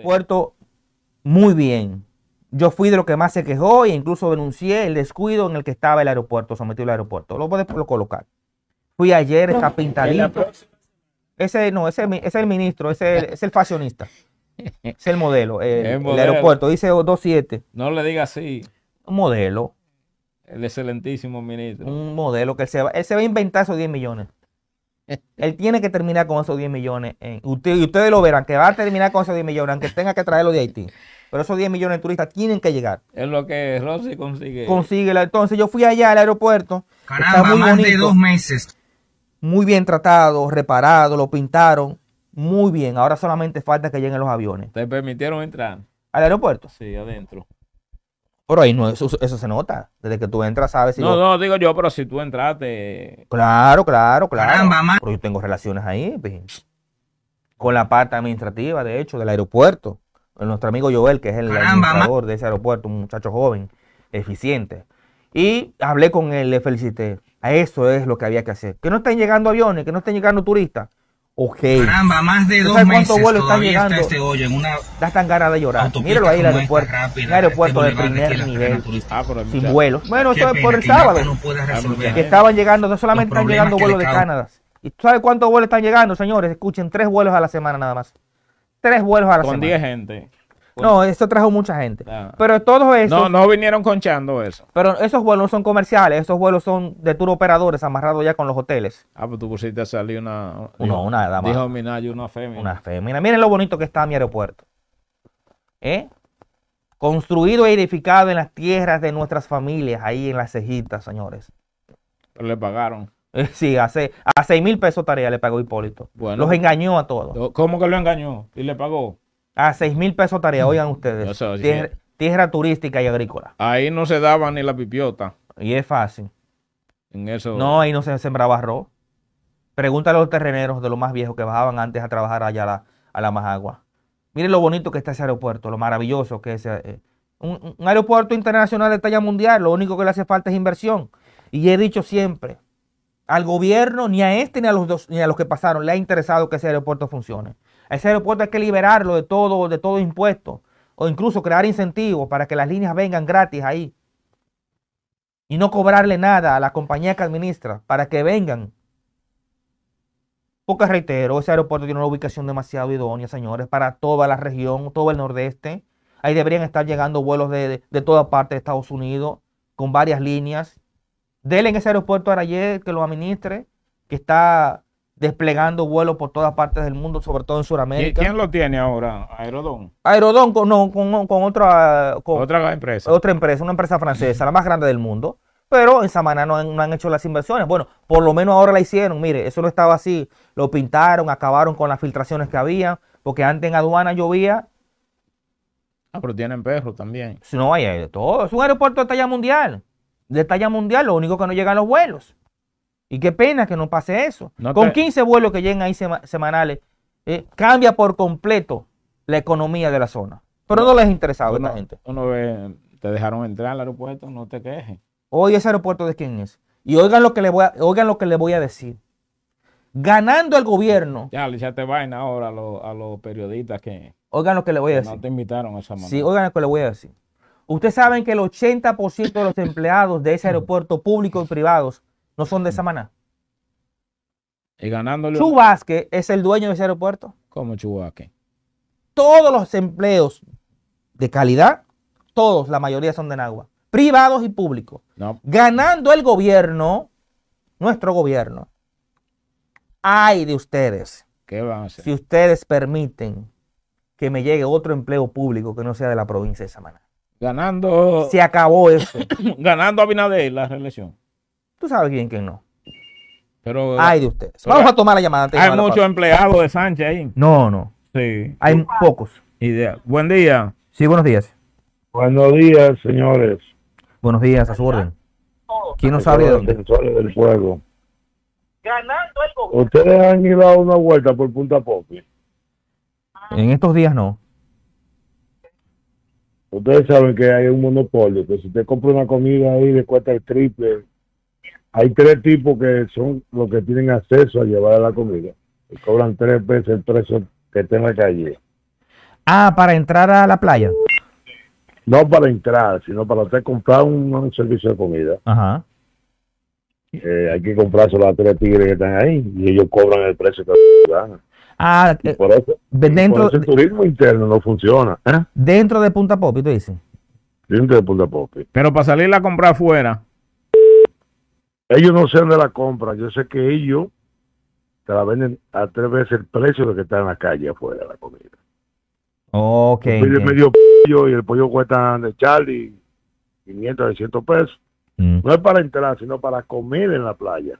puerto muy bien. Yo fui de lo que más se quejó e incluso denuncié el descuido en el que estaba el aeropuerto, sometido al aeropuerto. Lo puedes colocar. Fui ayer, está pintadito. Ese no, ese, es el ministro, ese es el, fascionista, Es el modelo. El, aeropuerto, dice 27. No le diga así. Un modelo. El excelentísimo ministro. Un modelo que se se va a inventar esos 10 millones. Él tiene que terminar con esos 10 millones. y ustedes lo verán, que va a terminar con esos 10 millones, aunque tenga que traerlo de Haití. Pero esos 10 millones de turistas tienen que llegar. Es lo que Rossi consigue. Consigue. Entonces yo fui allá al aeropuerto. Caramba, muy más de dos meses. Muy bien tratado, reparado, lo pintaron. Muy bien. Ahora solamente falta que lleguen los aviones. ¿Te permitieron entrar? Al aeropuerto. Sí, adentro. Pero ahí no, eso, se nota. Desde que tú entras, sabes. Si no, no, digo yo, pero si tú entraste. Claro, claro, claro. Pero yo tengo relaciones ahí, con la parte administrativa, de hecho, del aeropuerto. Nuestro amigo Joel, que es el administrador de ese aeropuerto, un muchacho joven, eficiente. Y hablé con él, le felicité. A eso es lo que había que hacer. Que no estén llegando aviones, que no estén llegando turistas. Ok. Caramba, más de dos vuelos están llegando? está este hoyo en una Da tan ganas de llorar. Míralo ahí el aeropuerto. el aeropuerto este de primer nivel. Ah, sin vuelos. Bueno, eso es por el sábado. No que ah, estaban llegando, no solamente están llegando vuelos de Canadá. ¿Y tú sabes cuántos vuelos están llegando, señores? Escuchen, tres vuelos a la semana nada más. Tres vuelos a la semana. Con diez gente. No, eso trajo mucha gente. Ah. Pero todos esos. No, no vinieron conchando eso. Pero esos vuelos no son comerciales, esos vuelos son de tour operadores amarrados ya con los hoteles. Ah, pues tú pusiste a salir una. No, una dama. Dijo y una fémina. Una fémina. Miren lo bonito que está mi aeropuerto. ¿Eh? Construido e edificado en las tierras de nuestras familias, ahí en las cejitas, señores. Pero le pagaron. Eh, sí, hace, a 6 mil pesos tarea le pagó Hipólito. Bueno, los engañó a todos. ¿Cómo que lo engañó? ¿Y le pagó? A 6 mil pesos tarea, oigan ustedes. tierra, turística y agrícola. Ahí no se daba ni la pipiota. Y es fácil. En eso... No, ahí no se sembraba arroz. Pregúntale a los terreneros de los más viejos que bajaban antes a trabajar allá a la, Majagua. Miren lo bonito que está ese aeropuerto, lo maravilloso que es. Eh, eh, un, aeropuerto internacional de talla mundial, lo único que le hace falta es inversión. Y he dicho siempre, al gobierno, ni a este ni a los dos, ni a los que pasaron, le ha interesado que ese aeropuerto funcione ese aeropuerto hay que liberarlo de todo, de impuesto. O incluso crear incentivos para que las líneas vengan gratis ahí. Y no cobrarle nada a la compañía que administra para que vengan. Porque reitero, ese aeropuerto tiene una ubicación demasiado idónea, señores, para toda la región, todo el nordeste. Ahí deberían estar llegando vuelos de, toda parte de Estados Unidos, con varias líneas. Denle en ese aeropuerto a Arayet que lo administre, que está desplegando vuelos por todas partes del mundo, sobre todo en Sudamérica. ¿Quién lo tiene ahora? Aerodón. Aerodón con, con, con otra otra empresa. Otra empresa, una empresa francesa, la más grande del mundo. Pero en Samaná no han, hecho las inversiones. Bueno, por lo menos ahora la hicieron. Mire, eso no estaba así. Lo pintaron, acabaron con las filtraciones que había. Porque antes en aduana llovía. Ah, pero tienen perros también. Si no, hay de eh, todo. Es un aeropuerto de talla mundial. De talla mundial, lo único que no llegan los vuelos. Y qué pena que no pase eso. Con 15 vuelos que llegan ahí semanales, eh, cambia por completo la economía de la zona. Pero no, les interesado a gente. ve, te dejaron entrar al aeropuerto, no te quejes. Hoy ese aeropuerto de quién es. Y oigan lo que le voy a, oigan lo que le voy a decir. Ganando el gobierno. Ya ya te vaina ahora a, los periodistas que. Oigan lo que les voy a decir. No te invitaron a esa manera. Sí, oigan lo que le voy a decir. Ustedes saben que el 80% de los empleados de ese aeropuerto público y privados no son de Samaná. Mm. Y ganándole. Chubasque es el dueño de ese aeropuerto. como Chubasque? Todos los empleos de calidad, todos, la mayoría son de Nagua, privados y públicos. Ganando el gobierno, nuestro gobierno, hay de ustedes. ¿Qué van a hacer? Si ustedes permiten que me llegue otro empleo público que no sea de la provincia de Samaná. Ganando. Se acabó eso. ganando a Binader la reelección. Tú sabes bien quién no. Pero, Ay de ustedes. Vamos a tomar la llamada Hay muchos empleados de Sánchez ahí. No, no. Sí. Hay pocos. Idea. Buen día. Sí, buenos días. Buenos días, señores. Buenos días, a su orden. ¿Quién no sabe de dónde? del fuego. ¿Ustedes han ido a una vuelta por Punta Popi? Ah. En estos días no. Ustedes saben que hay un monopolio, que si usted compra una comida ahí le cuesta el triple hay tres tipos que son los que tienen acceso a llevar la comida. Y cobran tres veces el precio que está en la calle. Ah, para entrar a la playa. No para entrar, sino para usted comprar un, servicio de comida. Ajá. Eh, hay que comprarse las tres tigres que están ahí y ellos cobran el precio que dan. Ah, eh, por eso, dentro, por eso el turismo interno no funciona. ¿eh? Dentro de Punta Popi, tú dices. Dentro de Punta Popi. Pero para salir a comprar afuera ellos no sean de la compra, yo sé que ellos te la venden a tres veces el precio de que está en la calle afuera de la comida. Ok. El medio pollo y el pollo cuesta de Charlie 500, 600 pesos. Mm. No es para entrar, sino para comer en la playa.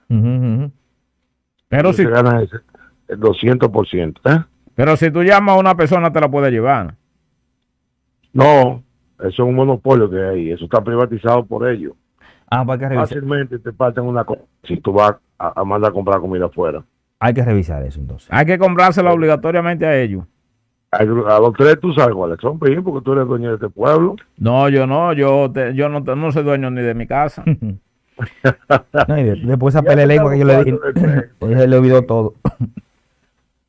Pero si... Se gana el 200%. ¿eh? Pero si tú llamas a una persona, te la puede llevar. No, eso es un monopolio que hay. Eso está privatizado por ellos. Ah, para pues que revisar. Fácilmente te faltan una cosa si tú vas a, mandar a comprar comida afuera. Hay que revisar eso entonces. Hay que comprársela obligatoriamente a ellos. A los tres tú sabes cuáles son, porque tú eres dueño de este pueblo. No, yo no, yo yo no, no soy dueño ni de mi casa. después esa que yo le dije, se pues le olvidó todo.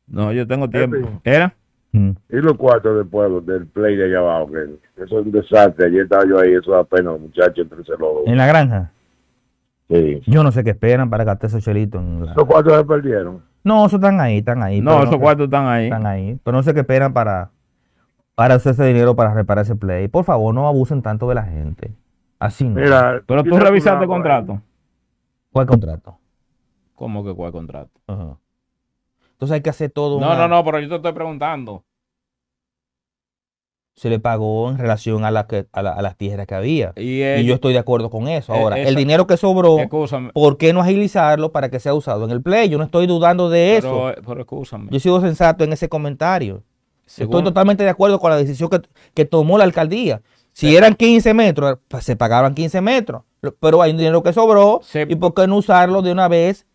no, yo tengo eh, tiempo. ¿Era? Mm. Y los cuartos del pueblo, del play de allá abajo, que eso es un desastre. Ayer estaba yo ahí, eso da pena, muchachos, entre lobo. ¿En la granja? Yo no sé qué esperan para gastar esos chelitos. En Esos cuartos se perdieron. No, esos están ahí, están ahí. No, esos cuartos están ahí. Están ahí. Pero no sé qué esperan para, para usar ese dinero para reparar ese play. Por favor, no abusen tanto de la gente. Así no. Pero tú revisaste el contrato. ¿Cuál contrato? ¿Cómo que cuál contrato? Ajá. Entonces hay que hacer todo. No, no, no, pero yo te estoy preguntando. Se le pagó en relación a, las tierras que había. Y, yo estoy de acuerdo con eso. E, Ahora, el, dinero que sobró, ¿por qué no agilizarlo para que sea usado en el play? Yo no estoy dudando de eso. Pero, escúchame. Yo sigo sensato en ese comentario. Estoy totalmente de acuerdo con la decisión que, tomó la alcaldía. Si eran 15 metros, se pagaban 15 metros. Pero hay un dinero que sobró. ¿Y por qué no usarlo de una vez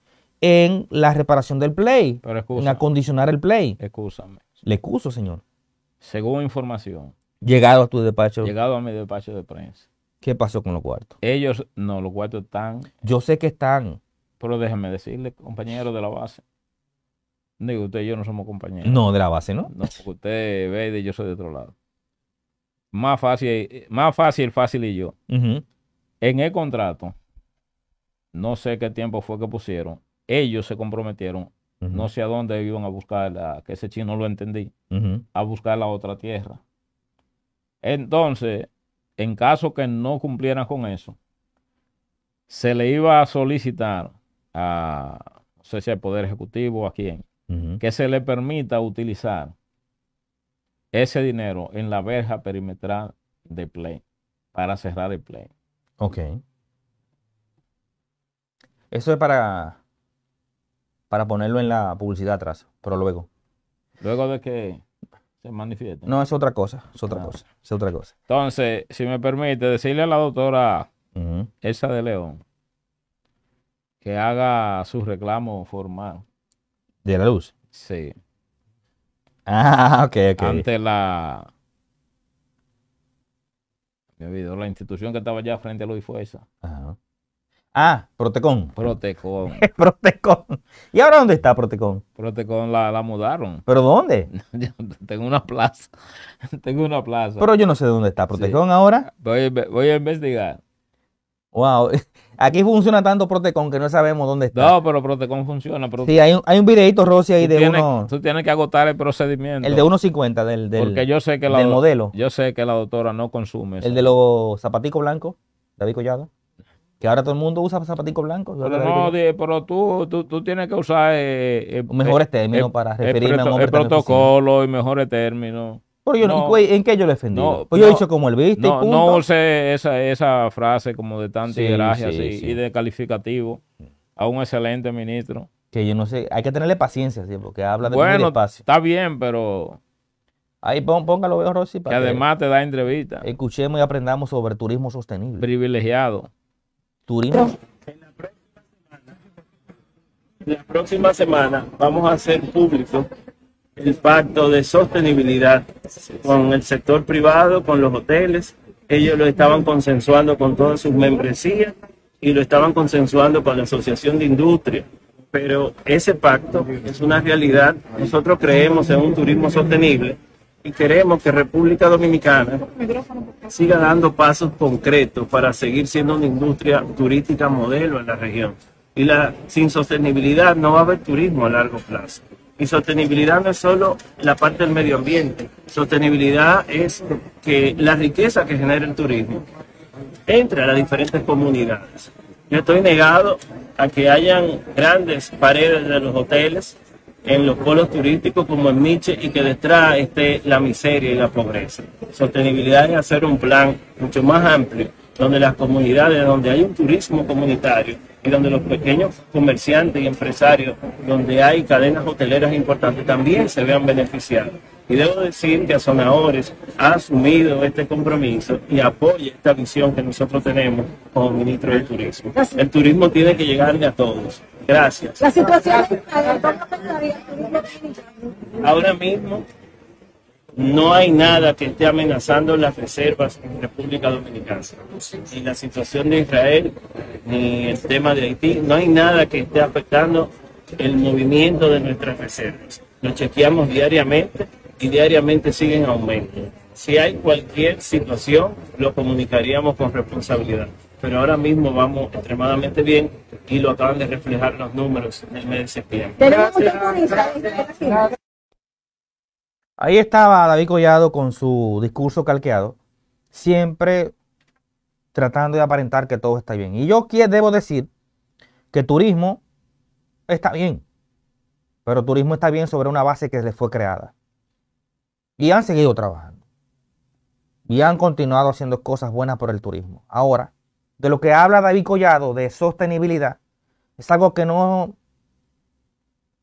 en la reparación del play, en acondicionar el play. Excúsame. Le excuso, señor. Según información. Llegado a tu despacho. Llegado a mi despacho de prensa. ¿Qué pasó con los cuartos? Ellos, no, los cuartos están. Yo sé que están. Pero déjeme decirle, compañero de la base. Digo, usted y yo no somos compañeros. No, de la base, ¿no? No, usted ve y yo soy de otro lado. Más fácil, más fácil, fácil y yo. En el contrato, no sé qué tiempo fue que pusieron, ellos se comprometieron, no sé a dónde iban a buscar, que ese chino lo entendí, a buscar la otra tierra. Entonces, en caso que no cumplieran con eso, se le iba a solicitar a, no sé si al Poder Ejecutivo o a quién, que se le permita utilizar ese dinero en la verja perimetral de Play, para cerrar el Play. Ok. Eso es para para ponerlo en la publicidad atrás, pero luego. Luego de que se manifieste. No, es otra cosa, es otra ah. cosa, es otra cosa. Entonces, si me permite, decirle a la doctora esa de León que haga su reclamo formal. ¿De la luz? Sí. Ah, ok, ok. Ante la... Me olvidó, la institución que estaba allá frente a Luis Fuerza. Ajá. Ah, Protecon. Protecon. Protecon. ¿Y ahora dónde está Protecon? Protecon la, mudaron. ¿Pero dónde? tengo una plaza. tengo una plaza. Pero yo no sé dónde está Protecon ahora. Voy, a investigar. Wow. Aquí funciona tanto Protecon que no sabemos dónde está. No, pero Protecon funciona. sí, hay un, hay videito, Rossi, ahí de uno. Tú tienes que agotar el procedimiento. El de 1.50 del, del, porque yo sé que la, modelo. Yo sé que la doctora no consume. El de los zapaticos blancos, David Collado. Que ahora todo el mundo usa zapaticos blancos. Pero no, pero tú, tienes que usar... Eh, eh, eh, mejores términos para referirme a un El protocolo y mejores términos. Pero yo, pues, ¿en qué yo le he pues yo he dicho como el viste no, y punto. No esa, frase como de tanta sí, y de calificativo a un excelente ministro. Que yo no sé, hay que tenerle paciencia, porque habla de bueno, está bien, pero... Ahí póngalo, veo, que además te da entrevista. Escuchemos y aprendamos sobre turismo sostenible. Privilegiado. En La próxima semana vamos a hacer público el pacto de sostenibilidad con el sector privado, con los hoteles. Ellos lo estaban consensuando con todas sus membresías y lo estaban consensuando con la Asociación de Industria. Pero ese pacto es una realidad. Nosotros creemos en un turismo sostenible y queremos que República Dominicana siga dando pasos concretos para seguir siendo una industria turística modelo en la región. Y la, sin sostenibilidad no va a haber turismo a largo plazo. Y sostenibilidad no es solo la parte del medio ambiente, sostenibilidad es que la riqueza que genera el turismo entre a las diferentes comunidades. Yo estoy negado a que hayan grandes paredes de los hoteles en los polos turísticos como en Miche y que detrás esté la miseria y la pobreza. Sostenibilidad es hacer un plan mucho más amplio, donde las comunidades, donde hay un turismo comunitario y donde los pequeños comerciantes y empresarios, donde hay cadenas hoteleras importantes, también se vean beneficiados. Y debo decir que Azonadores ha asumido este compromiso y apoya esta visión que nosotros tenemos como ministro del Turismo. El turismo tiene que llegarle a todos. Gracias. La situación Ahora mismo no hay nada que esté amenazando las reservas en República Dominicana. Ni la situación de Israel, ni el tema de Haití, no hay nada que esté afectando el movimiento de nuestras reservas. Lo chequeamos diariamente y diariamente siguen aumento. Si hay cualquier situación, lo comunicaríamos con responsabilidad pero ahora mismo vamos extremadamente bien y lo acaban de reflejar los números del mes de septiembre. Ahí estaba David Collado con su discurso calqueado, siempre tratando de aparentar que todo está bien. Y yo debo decir que turismo está bien, pero turismo está bien sobre una base que le fue creada. Y han seguido trabajando. Y han continuado haciendo cosas buenas por el turismo. Ahora, de lo que habla David Collado de sostenibilidad, es algo que no,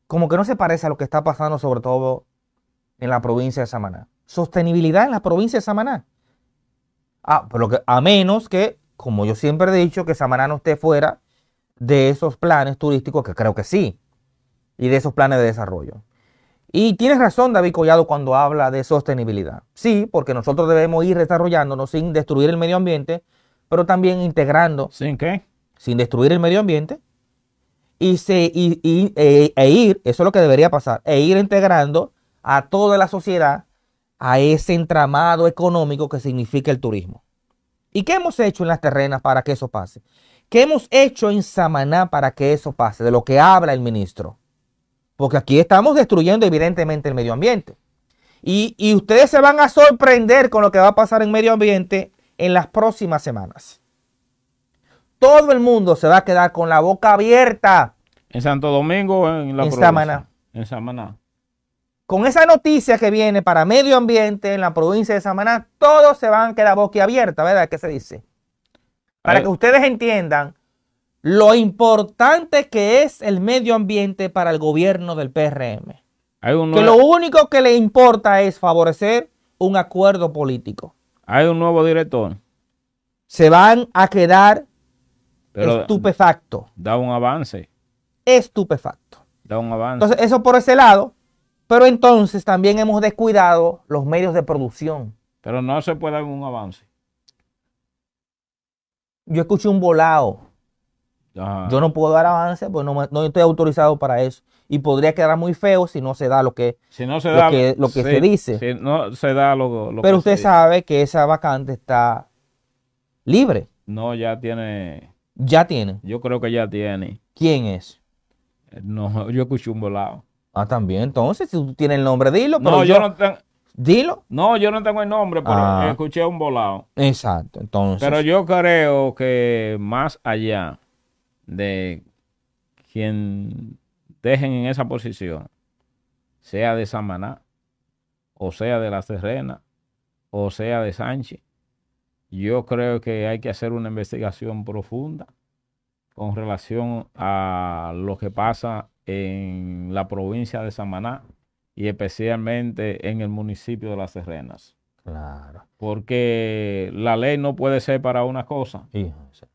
como que no se parece a lo que está pasando sobre todo en la provincia de Samaná. Sostenibilidad en la provincia de Samaná. Ah, pero a menos que, como yo siempre he dicho, que Samaná no esté fuera de esos planes turísticos, que creo que sí, y de esos planes de desarrollo. Y tienes razón, David Collado, cuando habla de sostenibilidad. Sí, porque nosotros debemos ir desarrollándonos sin destruir el medio ambiente, pero también integrando. ¿Sin qué? Sin destruir el medio ambiente. Y, e, e, ir, eso es lo que debería pasar, e ir integrando a toda la sociedad a ese entramado económico que significa el turismo. ¿Y qué hemos hecho en las terrenas para que eso pase? ¿Qué hemos hecho en Samaná para que eso pase? De lo que habla el ministro. Porque aquí estamos destruyendo evidentemente el medio ambiente. Y, y, ustedes se van a sorprender con lo que va a pasar en medio ambiente en las próximas semanas. Todo el mundo se va a quedar con la boca abierta. En Santo Domingo, en la provincia provincia. Samaná. En Samaná. Con esa noticia que viene para medio ambiente en la provincia de Samaná, todos se van a quedar boca abierta, ¿verdad? ¿Qué se dice? Para que ustedes entiendan lo importante que es el medio ambiente para el gobierno del PRM. Que lo único que le importa es favorecer un acuerdo político. Hay un nuevo director. Se van a quedar estupefacto. Da un avance. Estupefacto. Da un avance. Entonces, eso por ese lado. Pero entonces también hemos descuidado los medios de producción. Pero no se puede dar un avance. Yo escuché un volado yo no puedo dar avance porque no, estoy autorizado para eso. Y podría quedar muy feo si no se da lo que, si no se, lo que se dice. Si se da Pero usted sabe que esa vacante está libre. No, ya tiene. Ya tiene. Yo creo que ya tiene. ¿Quién es? Eh, no, yo escuché un volado. Ah, también. Entonces, si tú tienes el nombre, dilo. no, yo, no tengo. Dilo. No, yo no tengo el nombre, pero ah. escuché un volado. Exacto, entonces. Pero yo creo que más allá de quien dejen en esa posición, sea de Samaná, o sea de la Serena o sea de Sánchez, yo creo que hay que hacer una investigación profunda con relación a lo que pasa en la provincia de Samaná y especialmente en el municipio de Las terrenas Claro. Porque la ley no puede ser para una cosa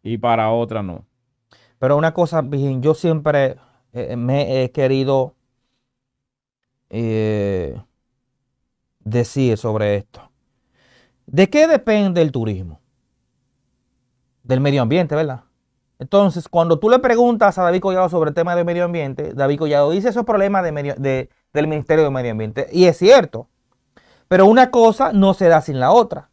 y para otra no. Pero una cosa, yo siempre eh, eh, me he querido eh, decir sobre esto. ¿De qué depende el turismo? Del medio ambiente, ¿verdad? Entonces, cuando tú le preguntas a David Collado sobre el tema del medio ambiente, David Collado dice esos problemas del Ministerio de Medio Ambiente. Y es cierto. Pero una cosa no se da sin la otra.